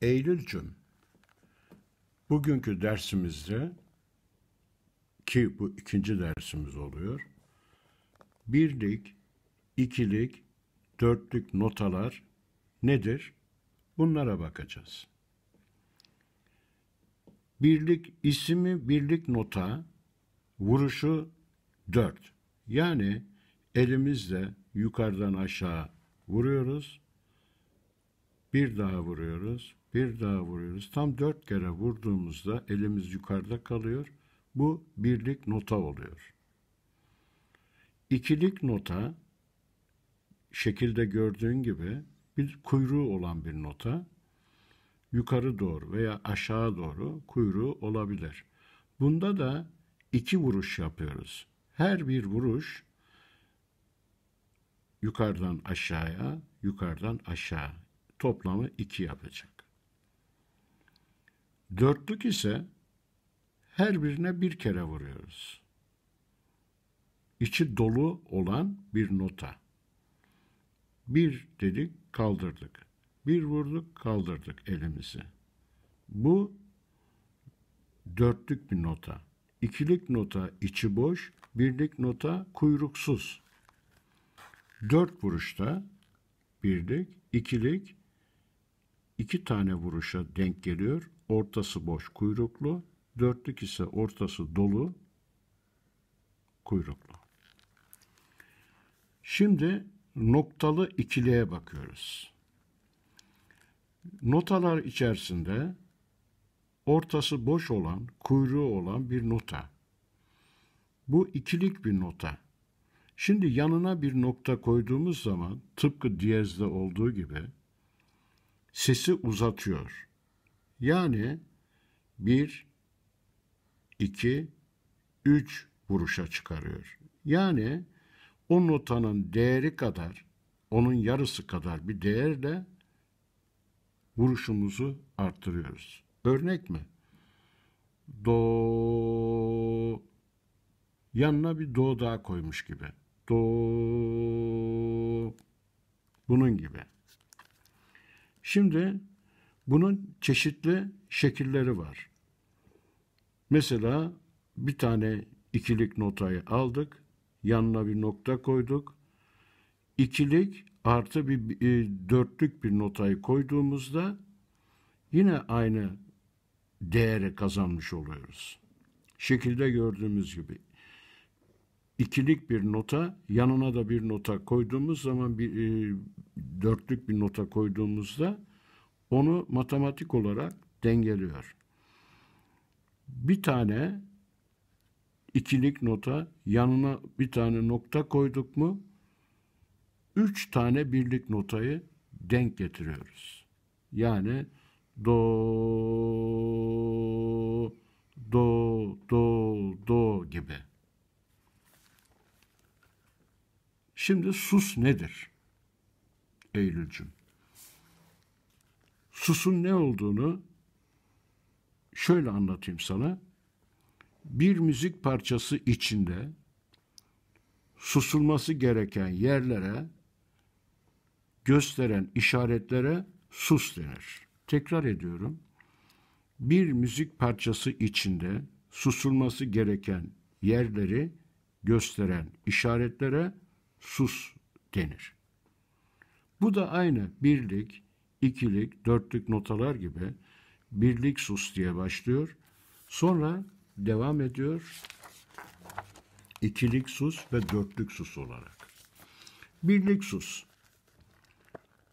Eylülcüm, bugünkü dersimizde ki bu ikinci dersimiz oluyor. Birlik, ikilik, dörtlük notalar nedir? Bunlara bakacağız. Birlik isimi birlik nota, vuruşu dört. Yani elimizle yukarıdan aşağı vuruyoruz. Bir daha vuruyoruz bir daha vuruyoruz. Tam dört kere vurduğumuzda elimiz yukarıda kalıyor. Bu birlik nota oluyor. İkilik nota şekilde gördüğün gibi bir kuyruğu olan bir nota yukarı doğru veya aşağı doğru kuyruğu olabilir. Bunda da iki vuruş yapıyoruz. Her bir vuruş yukarıdan aşağıya, yukarıdan aşağı toplamı iki yapacak. Dörtlük ise her birine bir kere vuruyoruz. İçi dolu olan bir nota. Bir dedik kaldırdık. Bir vurduk kaldırdık elimizi. Bu dörtlük bir nota. İkilik nota içi boş, birlik nota kuyruksuz. Dört vuruşta birlik, ikilik, iki tane vuruşa denk geliyor ortası boş kuyruklu, dörtlük ise ortası dolu kuyruklu. Şimdi noktalı ikiliye bakıyoruz. Notalar içerisinde ortası boş olan, kuyruğu olan bir nota. Bu ikilik bir nota. Şimdi yanına bir nokta koyduğumuz zaman tıpkı diyezde olduğu gibi sesi uzatıyor. Yani bir iki üç vuruşa çıkarıyor. Yani o notanın değeri kadar, onun yarısı kadar bir değerle vuruşumuzu arttırıyoruz. Örnek mi? Do yanına bir do daha koymuş gibi. Do bunun gibi. Şimdi bunun çeşitli şekilleri var. Mesela bir tane ikilik notayı aldık, yanına bir nokta koyduk. İkilik artı bir e, dörtlük bir notayı koyduğumuzda yine aynı değeri kazanmış oluyoruz. Şekilde gördüğümüz gibi ikilik bir nota yanına da bir nota koyduğumuz zaman bir e, dörtlük bir nota koyduğumuzda onu matematik olarak dengeliyor. Bir tane ikilik nota yanına bir tane nokta koyduk mu üç tane birlik notayı denk getiriyoruz. Yani do do do do gibi. Şimdi sus nedir? Eylülcüm. Susun ne olduğunu şöyle anlatayım sana. Bir müzik parçası içinde susulması gereken yerlere gösteren işaretlere sus denir. Tekrar ediyorum. Bir müzik parçası içinde susulması gereken yerleri gösteren işaretlere sus denir. Bu da aynı birlik, ikilik, dörtlük notalar gibi birlik sus diye başlıyor. Sonra devam ediyor ikilik sus ve dörtlük sus olarak. Birlik sus.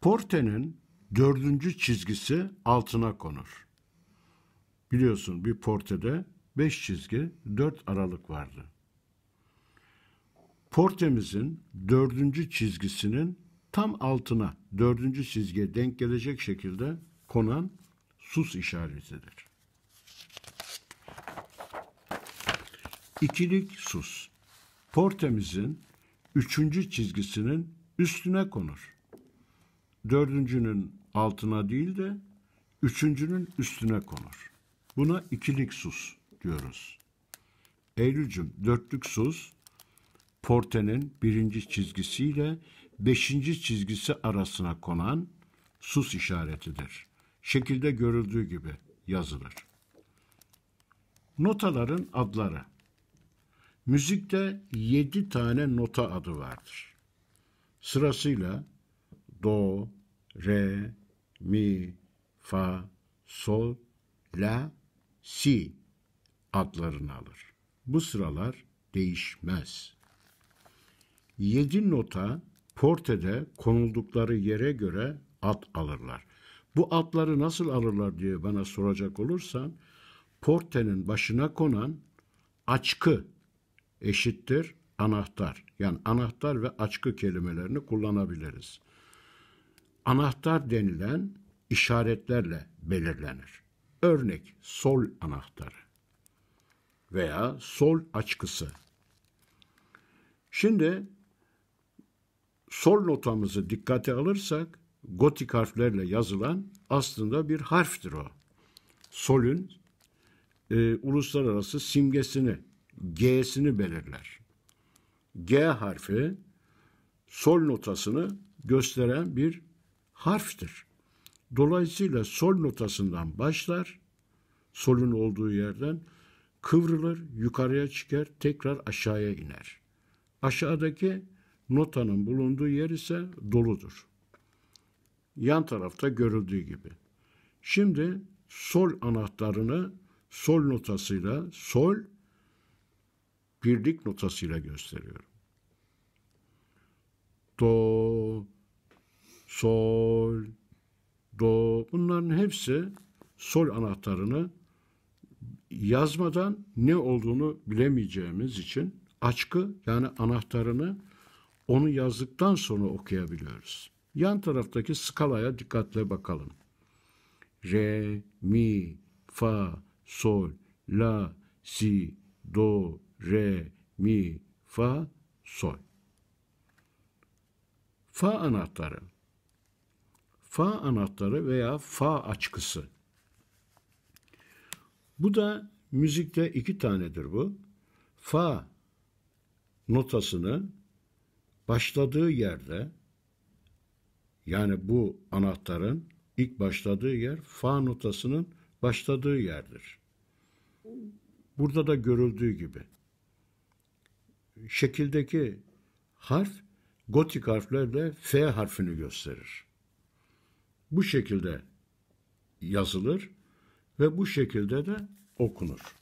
Porte'nin dördüncü çizgisi altına konur. Biliyorsun bir portede beş çizgi dört aralık vardı. Portemizin dördüncü çizgisinin tam altına dördüncü çizgiye denk gelecek şekilde konan sus işaretidir. İkilik sus. Portemizin üçüncü çizgisinin üstüne konur. Dördüncünün altına değil de üçüncünün üstüne konur. Buna ikilik sus diyoruz. Eylülcüm dörtlük sus portenin birinci çizgisiyle beşinci çizgisi arasına konan sus işaretidir. Şekilde görüldüğü gibi yazılır. Notaların adları Müzikte yedi tane nota adı vardır. Sırasıyla do, re, mi, fa, sol, la, si adlarını alır. Bu sıralar değişmez. Yedi nota portede konuldukları yere göre at alırlar. Bu atları nasıl alırlar diye bana soracak olursan portenin başına konan açkı eşittir anahtar. Yani anahtar ve açkı kelimelerini kullanabiliriz. Anahtar denilen işaretlerle belirlenir. Örnek sol anahtarı veya sol açkısı. Şimdi sol notamızı dikkate alırsak gotik harflerle yazılan aslında bir harftir o. Solün e, uluslararası simgesini, G'sini belirler. G harfi sol notasını gösteren bir harftir. Dolayısıyla sol notasından başlar, solun olduğu yerden kıvrılır, yukarıya çıkar, tekrar aşağıya iner. Aşağıdaki Notanın bulunduğu yer ise doludur. Yan tarafta görüldüğü gibi. Şimdi sol anahtarını sol notasıyla, sol birlik notasıyla gösteriyorum. Do, sol, do bunların hepsi sol anahtarını yazmadan ne olduğunu bilemeyeceğimiz için açkı yani anahtarını onu yazdıktan sonra okuyabiliyoruz. Yan taraftaki skalaya dikkatle bakalım. Re, mi, fa, sol, la, si, do, re, mi, fa, sol. Fa anahtarı. Fa anahtarı veya fa açkısı. Bu da müzikte iki tanedir bu. Fa notasını başladığı yerde yani bu anahtarın ilk başladığı yer fa notasının başladığı yerdir. Burada da görüldüğü gibi şekildeki harf gotik harflerle F harfini gösterir. Bu şekilde yazılır ve bu şekilde de okunur.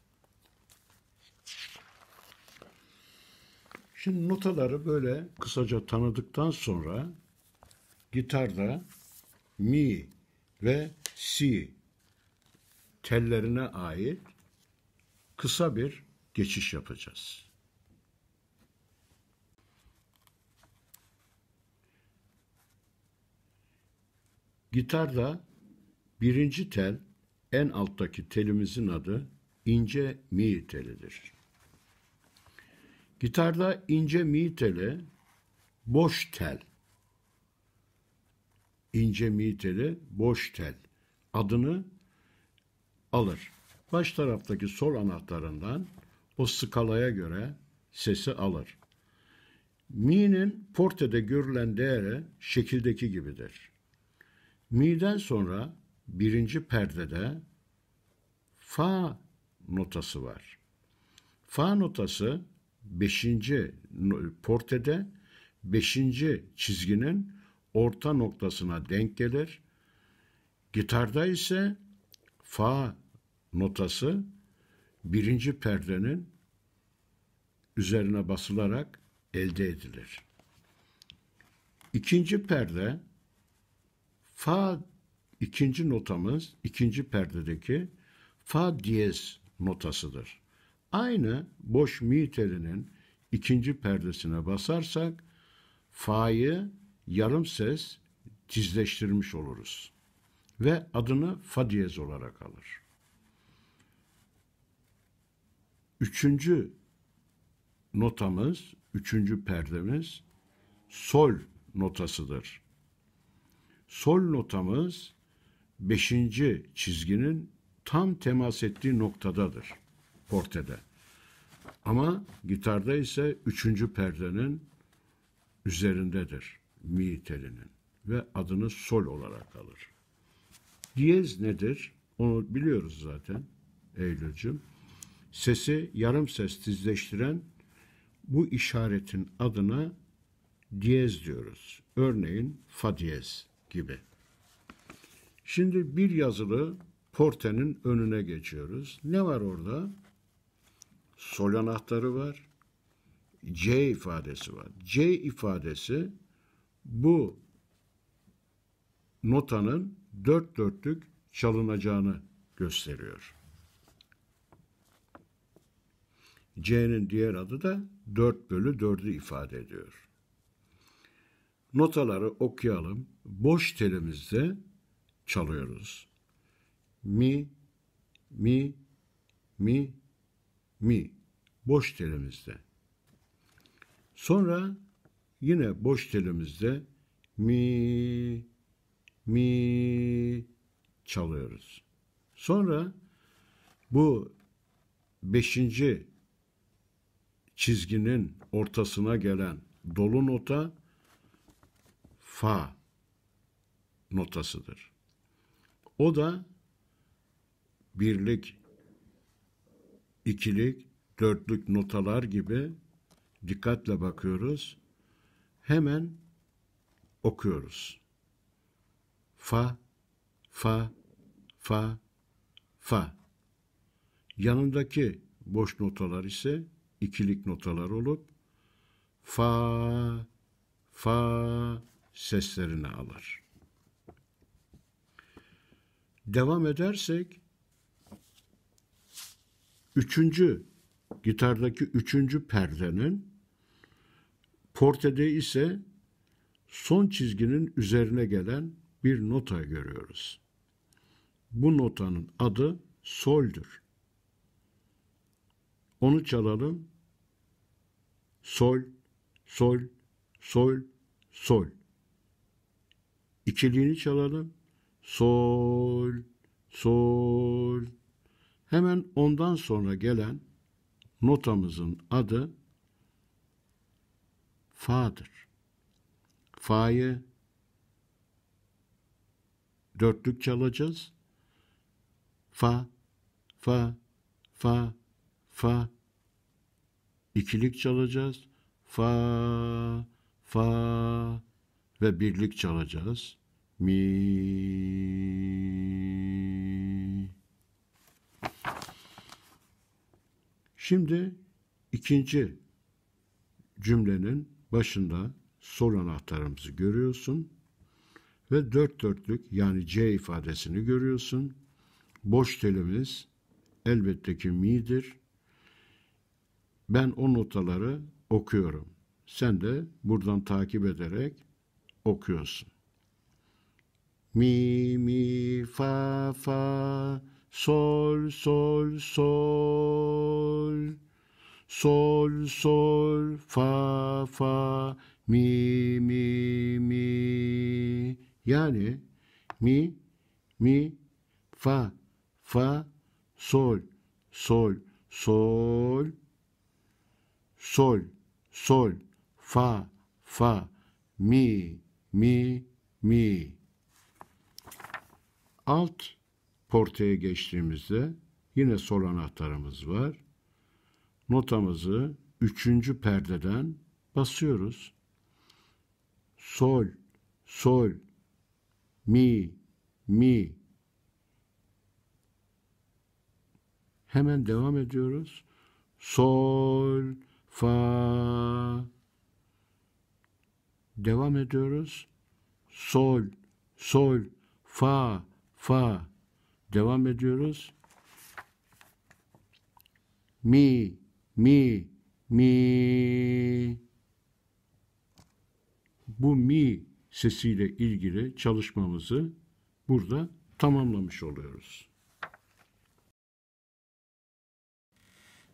Şimdi notaları böyle kısaca tanıdıktan sonra gitarda mi ve si tellerine ait kısa bir geçiş yapacağız. Gitarda birinci tel en alttaki telimizin adı ince mi telidir. Gitarda ince mi teli, boş tel. İnce mi teli, boş tel adını alır. Baş taraftaki sol anahtarından o skalaya göre sesi alır. Mi'nin portede görülen değeri şekildeki gibidir. Mi'den sonra birinci perdede fa notası var. Fa notası Beşinci portede beşinci çizginin orta noktasına denk gelir. Gitarda ise fa notası birinci perdenin üzerine basılarak elde edilir. İkinci perde fa ikinci notamız ikinci perdedeki fa diyez notasıdır. Aynı boş mi ikinci perdesine basarsak fa'yı yarım ses tizleştirmiş oluruz ve adını fa diyez olarak alır. Üçüncü notamız, üçüncü perdemiz sol notasıdır. Sol notamız beşinci çizginin tam temas ettiği noktadadır portede. Ama gitarda ise üçüncü perdenin üzerindedir mi telinin ve adını sol olarak alır. Diyez nedir? Onu biliyoruz zaten Eylül'cüm. Sesi yarım ses tizleştiren bu işaretin adına diyez diyoruz. Örneğin fa diyez gibi. Şimdi bir yazılı portenin önüne geçiyoruz. Ne var orada? sol anahtarı var. C ifadesi var. C ifadesi bu notanın dört dörtlük çalınacağını gösteriyor. C'nin diğer adı da 4 bölü 4'ü ifade ediyor. Notaları okuyalım. Boş telimizde çalıyoruz. Mi, mi, mi, mi boş telimizde. Sonra yine boş telimizde mi mi çalıyoruz. Sonra bu beşinci çizginin ortasına gelen dolu nota fa notasıdır. O da birlik ikilik, dörtlük notalar gibi dikkatle bakıyoruz. Hemen okuyoruz. Fa, fa, fa, fa. Yanındaki boş notalar ise ikilik notalar olup fa, fa seslerini alır. Devam edersek Üçüncü, gitardaki üçüncü perdenin, portede ise son çizginin üzerine gelen bir nota görüyoruz. Bu notanın adı sol'dür. Onu çalalım. Sol, sol, sol, sol. İkiliğini çalalım. Sol, sol, Hemen ondan sonra gelen notamızın adı Fa'dır. Fa'yı dörtlük çalacağız. Fa, fa, fa, fa. İkilik çalacağız. Fa, fa ve birlik çalacağız. Mi. Şimdi ikinci cümlenin başında soru anahtarımızı görüyorsun ve dört dörtlük yani C ifadesini görüyorsun. Boş telimiz elbette ki mi'dir. Ben o notaları okuyorum. Sen de buradan takip ederek okuyorsun. Mi mi fa fa sol sol sol sol sol fa fa mi mi mi yani mi mi fa fa sol sol sol sol sol fa fa mi mi mi alt portaya geçtiğimizde yine sol anahtarımız var notamızı üçüncü perdeden basıyoruz. Sol, sol, mi, mi. Hemen devam ediyoruz. Sol, fa. Devam ediyoruz. Sol, sol, fa, fa. Devam ediyoruz. Mi, mi mi bu mi sesiyle ilgili çalışmamızı burada tamamlamış oluyoruz.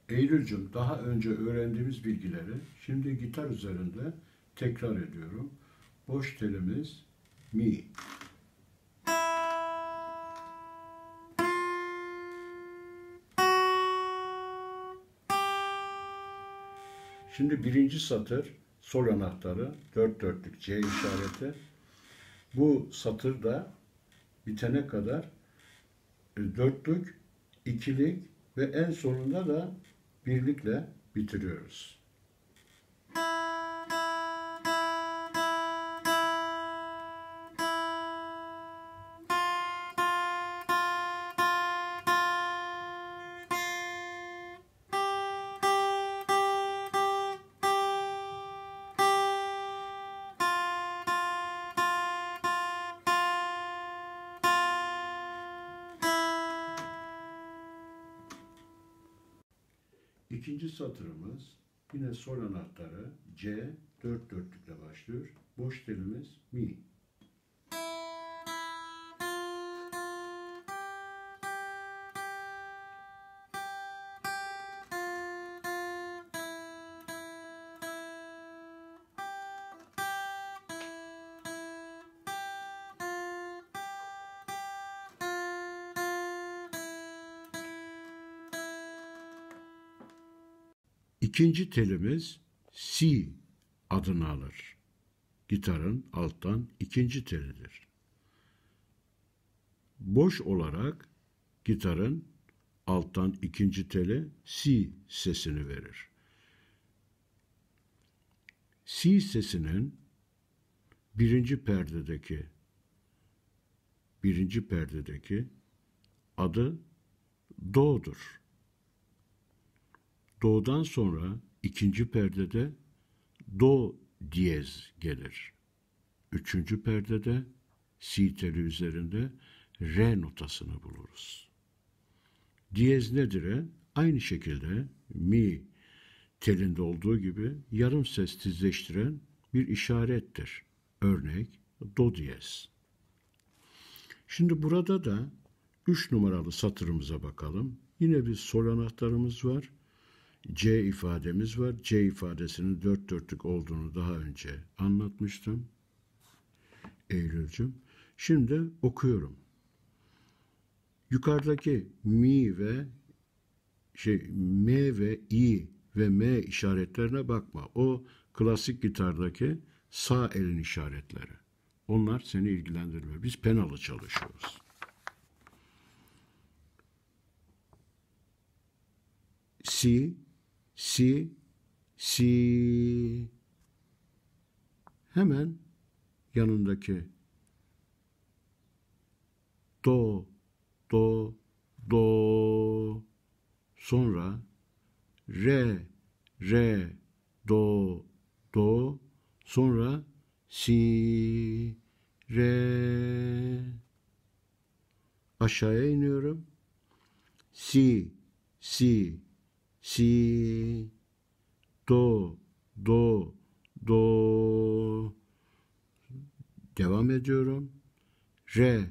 Eylül'cüm daha önce öğrendiğimiz bilgileri şimdi gitar üzerinde tekrar ediyorum. Boş telimiz mi. Şimdi birinci satır sol anahtarı, dört dörtlük C işareti. Bu satırda bitene kadar e, dörtlük, ikilik ve en sonunda da birlikle bitiriyoruz. İkinci satırımız yine sol anahtarı C dört dörtlükle başlıyor. Boş telimiz mi. İkinci telimiz C adını alır. Gitarın alttan ikinci telidir. Boş olarak gitarın alttan ikinci teli C sesini verir. C sesinin birinci perdedeki birinci perdedeki adı do'dur. Do'dan sonra ikinci perdede Do diyez gelir. Üçüncü perdede si teli üzerinde re notasını buluruz. Diyez nedir? aynı şekilde mi telinde olduğu gibi yarım ses tizleştiren bir işarettir. Örnek do diyez. Şimdi burada da 3 numaralı satırımıza bakalım. Yine bir sol anahtarımız var. C ifademiz var. C ifadesinin dört dörtlük olduğunu daha önce anlatmıştım. Eylül'cüm. Şimdi okuyorum. Yukarıdaki mi ve şey m ve i ve m işaretlerine bakma. O klasik gitardaki sağ elin işaretleri. Onlar seni ilgilendirmiyor. Biz penalı çalışıyoruz. Si si, si. Hemen yanındaki do, do, do. Sonra re, re, do, do. Sonra si, re. Aşağıya iniyorum. Si, si, si do do do devam ediyorum. Re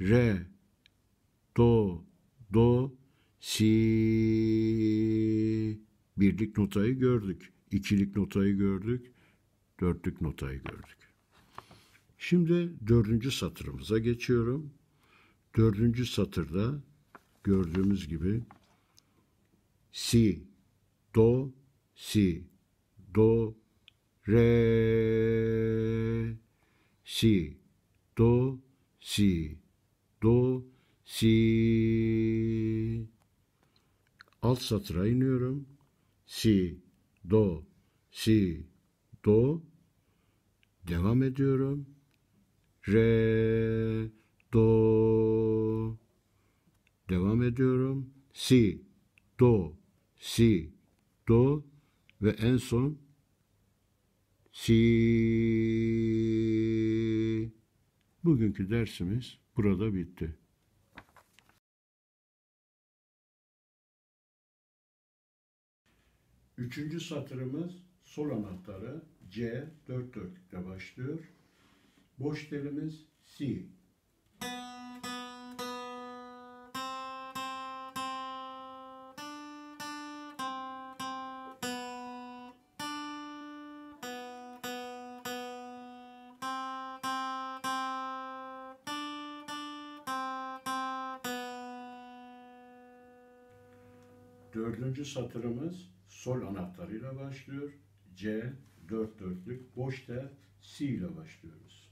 re do do si birlik notayı gördük. ikilik notayı gördük. Dörtlük notayı gördük. Şimdi dördüncü satırımıza geçiyorum. Dördüncü satırda gördüğümüz gibi si do si do re si do si do si alt satıra iniyorum si do si do devam ediyorum re do devam ediyorum si do si, do ve en son si. Bugünkü dersimiz burada bitti. Üçüncü satırımız sol anahtarı C dört dörtlükte başlıyor. Boş telimiz si Dördüncü satırımız sol anahtarıyla başlıyor. C, dört dörtlük boş tel, C ile başlıyoruz.